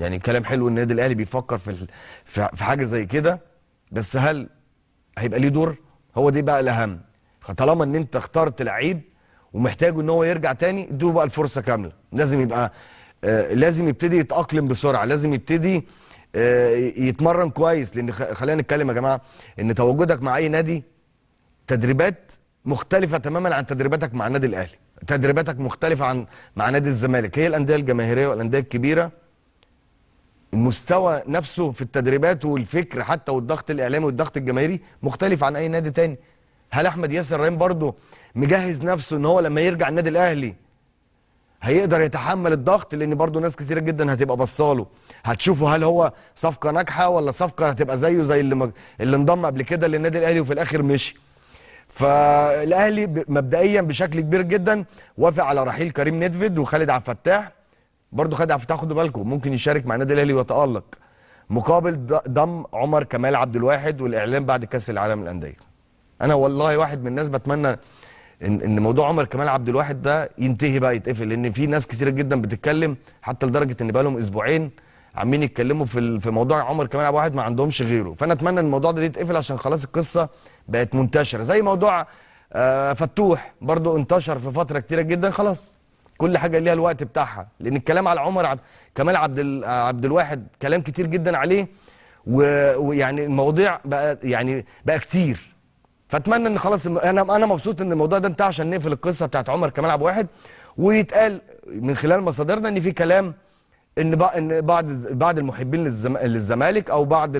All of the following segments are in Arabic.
يعني كلام حلو ان النادي الاهلي بيفكر في في حاجه زي كده بس هل هيبقى ليه دور هو دي بقى الاهم طالما ان انت اخترت لعيب ومحتاجه ان هو يرجع تاني اديله بقى الفرصه كامله لازم يبقى آه لازم يبتدي يتاقلم بسرعه لازم يبتدي آه يتمرن كويس لان خلينا نتكلم يا جماعه ان تواجدك مع اي نادي تدريبات مختلفه تماما عن تدريباتك مع النادي الاهلي تدريباتك مختلفه عن مع نادي الزمالك هي الانديه الجماهيريه والانديه الكبيره المستوى نفسه في التدريبات والفكر حتى والضغط الاعلامي والضغط الجماهيري مختلف عن اي نادي تاني هل احمد ياسر ريم برضه مجهز نفسه ان هو لما يرجع النادي الاهلي هيقدر يتحمل الضغط لان برضه ناس كتيره جدا هتبقى بصاله هتشوفوا هل هو صفقه ناجحه ولا صفقه هتبقى زيه زي اللي مج... اللي انضم قبل كده للنادي الاهلي وفي الاخر مشي فالاهلي مبدئيا بشكل كبير جدا وافق على رحيل كريم نيدفيد وخالد عبد الفتاح برضه خد تاخدوا بالكم ممكن يشارك مع النادي الاهلي ويتالق مقابل ضم عمر كمال عبد الواحد والاعلان بعد كاس العالم للانديه انا والله واحد من الناس بتمنى ان ان موضوع عمر كمال عبد الواحد ده ينتهي بقى يتقفل لان في ناس كثيره جدا بتتكلم حتى لدرجه ان بقى لهم اسبوعين عمالين يتكلموا في في موضوع عمر كمال عبد الواحد ما عندهمش غيره فانا اتمنى ان الموضوع ده يتقفل عشان خلاص القصه بقت منتشره زي موضوع آه، فتوح برضو انتشر في فتره كثيره جدا خلاص كل حاجه ليها الوقت بتاعها لان الكلام على عمر عبد كمال عبد ال... عبد الواحد كلام كتير جدا عليه ويعني و... المواضيع بقى يعني بقى كتير فاتمنى ان خلاص انا انا مبسوط ان الموضوع ده انتهى عشان نقفل القصه بتاعت عمر كمال عبد الواحد ويتقال من خلال مصادرنا ان في كلام ان ان بعض بعض المحبين للزمالك او بعض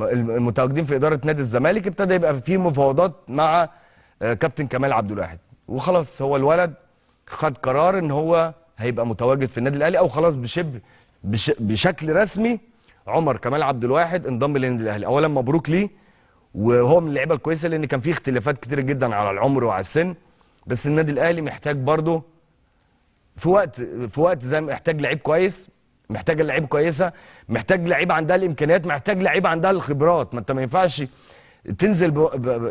المتواجدين في اداره نادي الزمالك ابتدى يبقى في مفاوضات مع آه، كابتن كمال عبد الواحد وخلاص هو الولد خد قرار ان هو هيبقى متواجد في النادي الاهلي او خلاص بشبه بش بشكل رسمي عمر كمال عبد الواحد انضم للنادي الاهلي اولا مبروك ليه وهو من اللعيبه الكويسه لان كان في اختلافات كتير جدا على العمر وعلى السن بس النادي الاهلي محتاج برضه في وقت في وقت زي محتاج لعيب كويس محتاج لعيب كويسه محتاج لعيب عندها الامكانيات محتاج لعيب عندها الخبرات ما انت ما ينفعش تنزل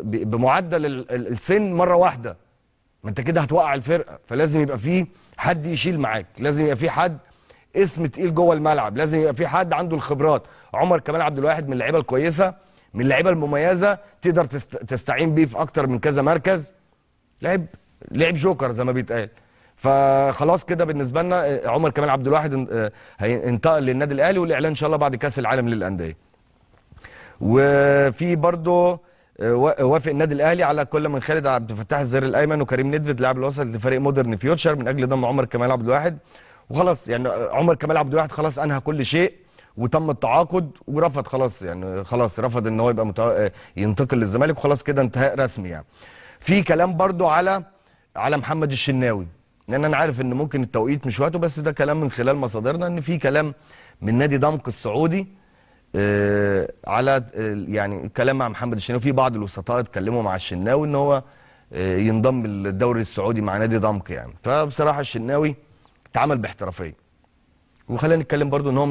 بمعدل السن مره واحده ما انت كده هتوقع الفرقه فلازم يبقى في حد يشيل معاك لازم يبقى في حد اسم تقيل جوه الملعب لازم يبقى في حد عنده الخبرات عمر كمال عبد الواحد من اللعيبه الكويسه من اللعيبه المميزه تقدر تستعين بيه في اكتر من كذا مركز لعب لعب جوكر زي ما بيتقال فخلاص كده بالنسبه لنا آه، عمر كمال عبد الواحد آه، هينتقل للنادي الاهلي والاعلان ان شاء الله بعد كاس العالم للانديه وفي برضه آه، وافق النادي الاهلي على كل من خالد عبد الفتاح الزير الايمن وكريم ندفد لاعب الوسط لفريق مودرن فيوتشر من اجل ضم عمر كمال عبد الواحد وخلاص يعني عمر كمال عبد الواحد خلاص انهى كل شيء وتم التعاقد ورفض خلاص يعني خلاص رفض ان هو يبقى متع... آه، ينتقل للزمالك وخلاص كده انتهاء رسمي يعني. في كلام برضو على على محمد الشناوي لان يعني انا عارف ان ممكن التوقيت مش وقته بس ده كلام من خلال مصادرنا ان في كلام من نادي دمق السعودي آه، على آه، يعني الكلام مع محمد الشناوي في بعض الوسطاء اتكلموا مع الشناوي ان هو آه، ينضم للدوري السعودي مع نادي ضمك يعني فبصراحه الشناوي اتعامل باحترافيه وخلينا نتكلم برضو ان هو